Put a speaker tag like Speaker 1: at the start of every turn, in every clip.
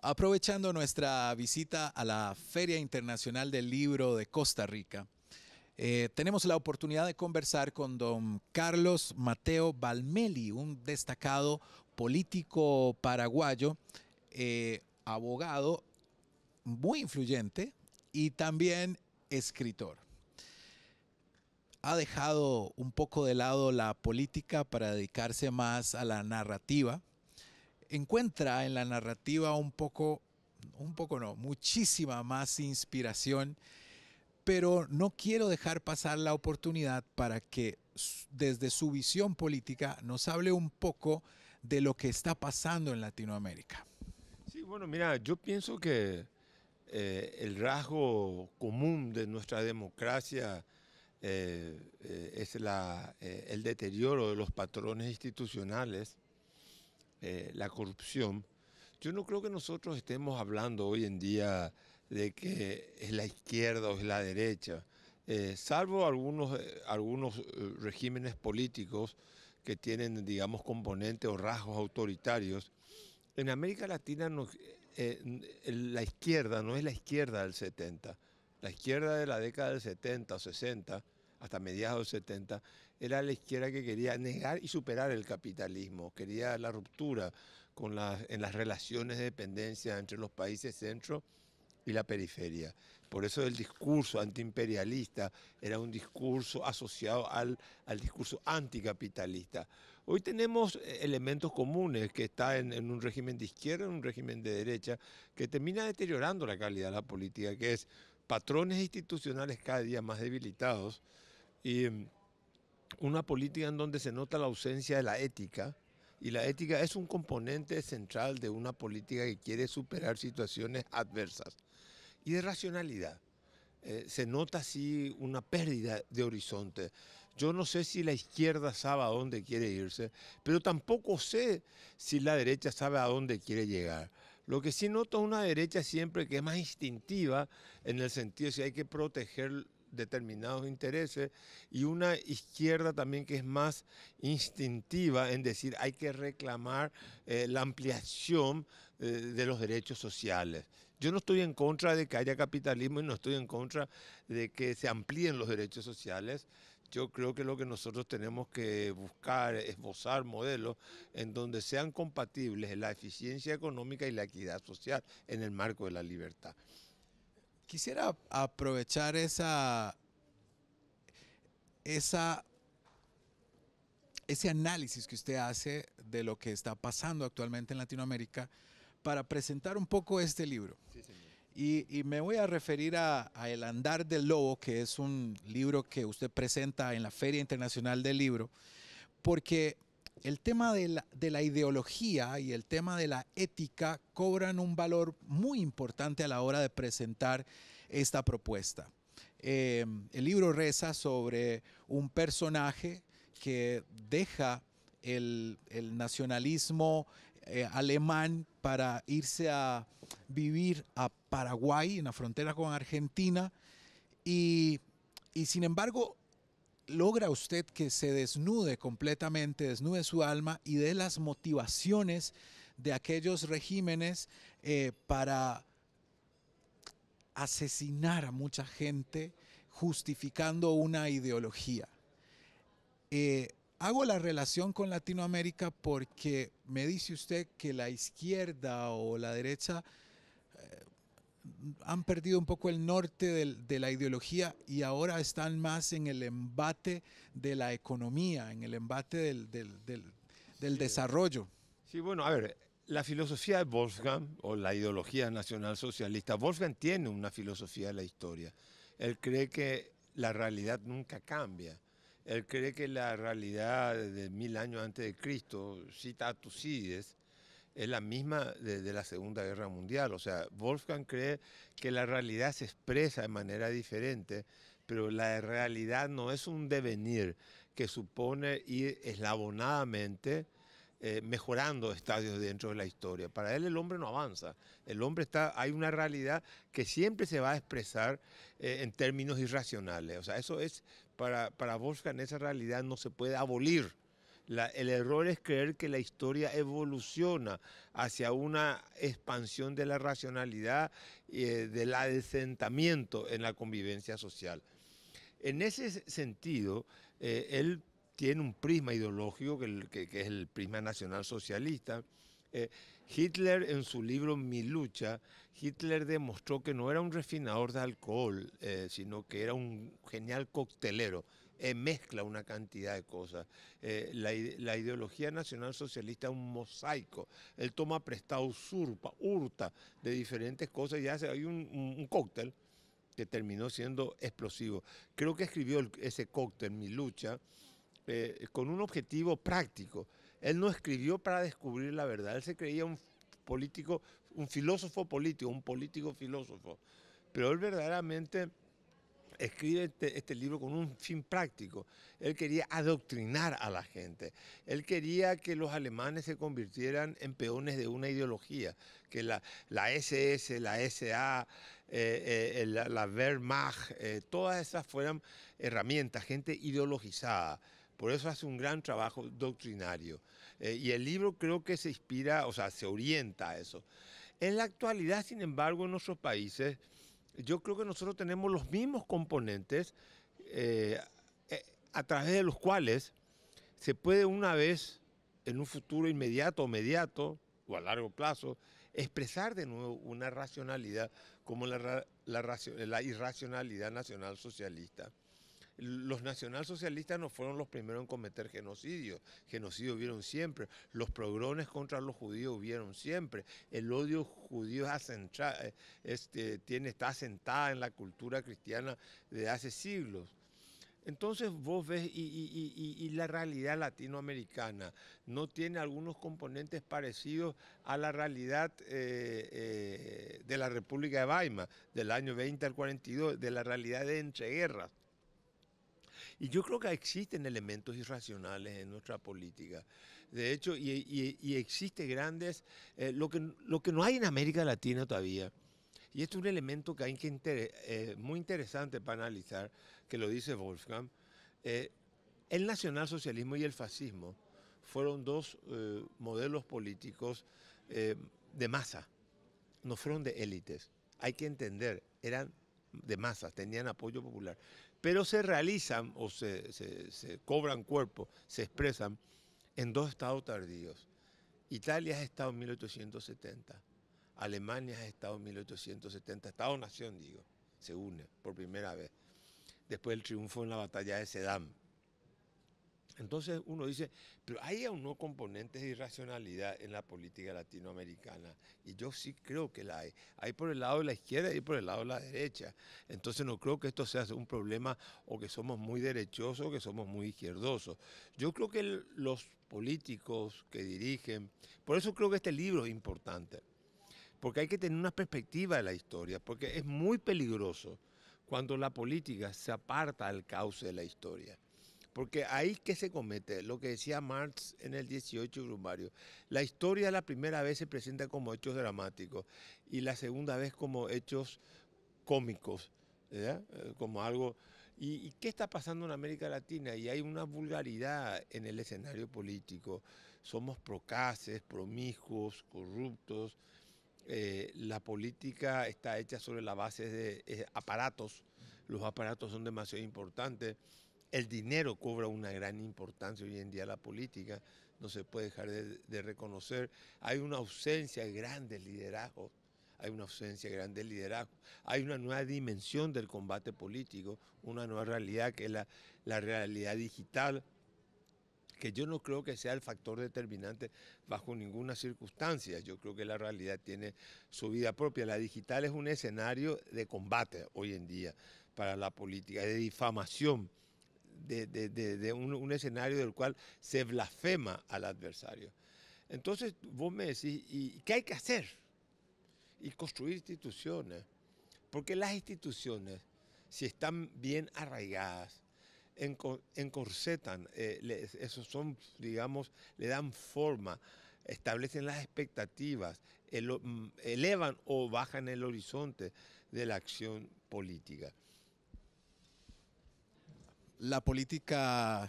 Speaker 1: Aprovechando nuestra visita a la Feria Internacional del Libro de Costa Rica, eh, tenemos la oportunidad de conversar con don Carlos Mateo Balmeli, un destacado político paraguayo, eh, abogado muy influyente y también escritor. Ha dejado un poco de lado la política para dedicarse más a la narrativa encuentra en la narrativa un poco, un poco no, muchísima más inspiración, pero no quiero dejar pasar la oportunidad para que desde su visión política nos hable un poco de lo que está pasando en Latinoamérica.
Speaker 2: Sí, bueno, mira, yo pienso que eh, el rasgo común de nuestra democracia eh, eh, es el deterioro de los patrones institucionales eh, la corrupción, yo no creo que nosotros estemos hablando hoy en día de que es la izquierda o es la derecha, eh, salvo algunos, eh, algunos regímenes políticos que tienen, digamos, componentes o rasgos autoritarios. En América Latina la izquierda no es la izquierda del 70, la izquierda de la década del 70 o 60 hasta mediados de los 70, era la izquierda que quería negar y superar el capitalismo, quería la ruptura con las en las relaciones de dependencia entre los países centro y la periferia. Por eso el discurso antiimperialista era un discurso asociado al, al discurso anticapitalista. Hoy tenemos eh, elementos comunes que está en, en, un régimen de izquierda, en un régimen de derecha, que termina deteriorando la calidad de la política, que es patrones institucionales cada día más debilitados, y em, una política en donde se nota la ausencia de la ética, y la ética es un componente central de una política que quiere superar situaciones adversas, y de racionalidad. Eh, se nota así una pérdida de horizonte. Yo no sé si la izquierda sabe a dónde quiere irse, pero tampoco sé si la derecha sabe a dónde quiere llegar. Lo que sí noto es una derecha siempre que es más instintiva en el sentido de si hay que proteger determinados intereses y una izquierda también que es más instintiva en decir hay que reclamar eh, la ampliación eh, de los derechos sociales. Yo no estoy en contra de que haya capitalismo y no estoy en contra de que se amplíen los derechos sociales, yo creo que lo que nosotros tenemos que buscar, esbozar modelos en donde sean compatibles la eficiencia económica y la equidad social en el marco de la libertad.
Speaker 1: Quisiera aprovechar esa, ese análisis que usted hace de lo que está pasando actualmente en Latinoamérica para presentar un poco este libro. Y, me voy a referir a, a, El Andar del Lobo, que es un libro que usted presenta en la Feria Internacional del Libro, porque el tema de la, ideología y el tema de la ética cobran un valor muy importante a la hora de presentar esta propuesta. Eh, el libro reza sobre un personaje que deja el, nacionalismo eh, alemán para irse a vivir a Paraguay, en la frontera con Argentina, y sin embargo logra usted que se desnude completamente, desnude su alma y dé las motivaciones de aquellos regímenes eh, para asesinar a mucha gente justificando una ideología. Eh, hago la relación con Latinoamérica porque me dice usted que la izquierda o la derecha han perdido un poco el norte de, la ideología y ahora están más en el embate de la economía, en el embate del, desarrollo. Sí, bueno, a ver,
Speaker 2: la filosofía de Wolfgang o la ideología nacional socialista, Wolfgang tiene una filosofía de la historia. Él cree que la realidad nunca cambia. Él cree que la realidad de mil años antes de Cristo, cita a Tucídides, es la misma de, la Segunda Guerra Mundial. O sea, Wolfgang cree que la realidad se expresa de manera diferente, pero la realidad no es un devenir que supone ir eslabonadamente eh, mejorando estadios dentro de la historia. Para él el hombre no avanza. El hombre está, hay una realidad que siempre se va a expresar eh, en términos irracionales. O sea, eso es, para, para Wolfgang esa realidad no se puede abolir el error es creer que la historia evoluciona hacia una expansión de la racionalidad, y eh, del adesentamiento en la convivencia social. En ese sentido, eh, él tiene un prisma ideológico que, que es el prisma nacional socialista eh, Hitler en su libro Mi lucha, Hitler demostró que no era un refinador de alcohol, eh, sino que era un genial coctelero. Eh, mezcla una cantidad de cosas. La, la, ideología nacionalsocialista es un mosaico. Él toma prestado, usurpa, hurta de diferentes cosas y hace hay un, cóctel que terminó siendo explosivo. Creo que escribió ese cóctel, Mi lucha, con un objetivo práctico, él no escribió para descubrir la verdad, él se creía un político, un filósofo político, un político filósofo. Pero él verdaderamente escribe este, este, libro con un fin práctico. Él quería adoctrinar a la gente. Él quería que los alemanes se convirtieran en peones de una ideología, que la, SS, la SA, eh, eh, la, Wehrmacht, eh, todas esas fueran herramientas, gente ideologizada. Por eso hace un gran trabajo doctrinario. Eh, y el libro creo que se inspira, o sea, se orienta a eso. En la actualidad, sin embargo, en nuestros países, yo creo que nosotros tenemos los mismos componentes eh, eh, a través de los cuales se puede una vez, en un futuro inmediato o mediato, o a largo plazo, expresar de nuevo una racionalidad como la irracionalidad nacional socialista. Los nacionalsocialistas no fueron los primeros en cometer genocidio. Genocidio hubieron siempre. Los progrones contra los judíos hubieron siempre. El odio judío eh, este, está asentada en la cultura cristiana de hace siglos. Entonces vos ves, y, la realidad latinoamericana no tiene algunos componentes parecidos a la realidad eh, eh, de la República de Weimar, del año 20 al 42, de la realidad de entreguerras. Y yo creo que existen elementos irracionales en nuestra política. De hecho, y, existe grandes, eh, lo, que, lo que no hay en América Latina todavía, y esto es un elemento que hay que eh, muy interesante para analizar, que lo dice Wolfgang, eh, el nacionalsocialismo y el fascismo fueron dos modelos políticos de masa, no fueron de élites. Hay que entender, eran de masas, tenían apoyo popular pero se realizan o se, cobran cuerpo, se expresan en dos estados tardíos. Italia es estado en 1870, Alemania es estado en 1870, estado-nación digo, se une por primera vez, después del triunfo en la batalla de Sedan. Entonces uno dice, pero hay aún no componentes de irracionalidad en la política latinoamericana. Y yo sí creo que la hay. Hay por el lado de la izquierda y por el lado de la derecha. Entonces no creo que esto sea un problema o que somos muy derechosos o que somos muy izquierdosos. Yo creo que los políticos que dirigen, por eso creo que este libro es importante. Porque hay que tener una perspectiva de la historia, porque es muy peligroso cuando la política se aparta al cauce de la historia. Porque ahí que se comete lo que decía Marx en el 18 Brumario. La historia la primera vez se presenta como hechos dramáticos y la segunda vez como hechos cómicos, eh, como algo... ¿Y, qué está pasando en América Latina? Y hay una vulgaridad en el escenario político. Somos procaces, promiscuos, corruptos. Eh, la política está hecha sobre la base de eh, aparatos. Los aparatos son demasiado importantes el dinero cobra una gran importancia hoy en día la política, no se puede dejar de, reconocer. Hay una ausencia de liderazgo, hay una ausencia de liderazgo, hay una nueva dimensión del combate político, una nueva realidad que es la realidad digital, que yo no creo que sea el factor determinante bajo ninguna circunstancia. Yo creo que la realidad tiene su vida propia. La digital es un escenario de combate hoy en día para la política, de difamación de, un, escenario del cual se blasfema al adversario. Entonces vos me decís, ¿y qué hay que hacer? Y construir instituciones. Porque las instituciones, si están bien arraigadas, encorsetan, eh, son, digamos, le dan forma, establecen las expectativas, mm, elevan o bajan el horizonte de la acción
Speaker 1: política. La política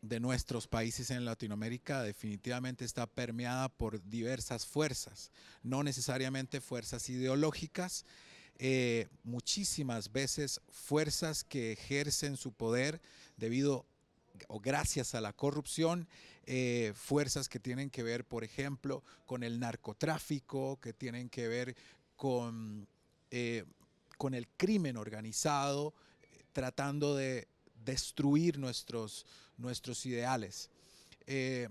Speaker 1: de nuestros países en Latinoamérica definitivamente está permeada por diversas fuerzas, no necesariamente fuerzas ideológicas, eh, muchísimas veces fuerzas que ejercen su poder debido o gracias a la corrupción, eh, fuerzas que tienen que ver, por ejemplo, con el narcotráfico, que tienen que ver con, eh, con el crimen organizado, tratando de destruir nuestros, nuestros ideales. Eh,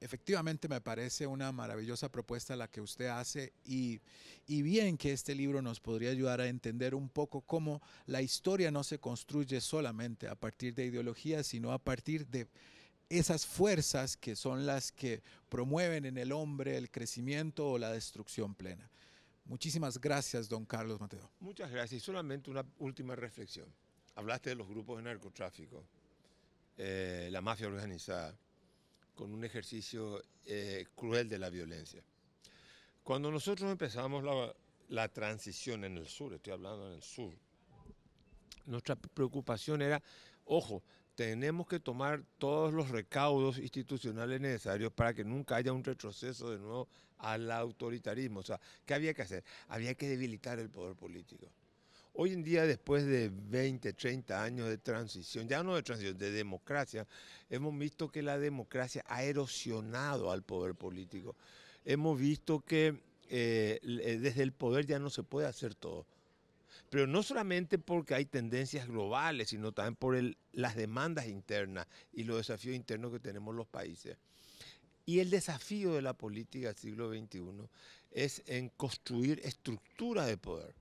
Speaker 1: efectivamente me parece una maravillosa propuesta la que usted hace y, y, bien que este libro nos podría ayudar a entender un poco cómo la historia no se construye solamente a partir de ideologías, sino a partir de esas fuerzas que son las que promueven en el hombre el crecimiento o la destrucción plena. Muchísimas gracias, don Carlos Mateo.
Speaker 2: Muchas gracias. y Solamente una última reflexión. Hablaste de los grupos de narcotráfico, eh, la mafia organizada, con un ejercicio eh, cruel de la violencia. Cuando nosotros empezamos la, la transición en el sur, estoy hablando en el sur, nuestra preocupación era, ojo, tenemos que tomar todos los recaudos institucionales necesarios para que nunca haya un retroceso de nuevo al autoritarismo. O sea, ¿qué había que hacer? Había que debilitar el poder político. Hoy en día, después de 20, 30 años de transición, ya no de transición, de democracia, hemos visto que la democracia ha erosionado al poder político. Hemos visto que eh, desde el poder ya no se puede hacer todo. Pero no solamente porque hay tendencias globales, sino también por las demandas internas y los desafíos internos que tenemos los países. Y el desafío de la política del siglo XXI es en construir estructuras de poder.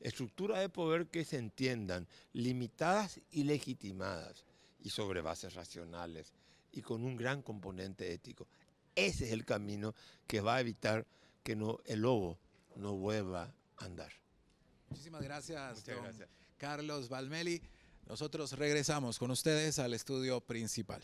Speaker 2: Estructura de poder que se entiendan limitadas y legitimadas y sobre bases racionales y con un gran componente ético. Ese es el camino que va a evitar
Speaker 1: que no, el lobo no vuelva a andar. Muchísimas gracias, gracias. Carlos Valmeli. Nosotros regresamos con ustedes al estudio principal.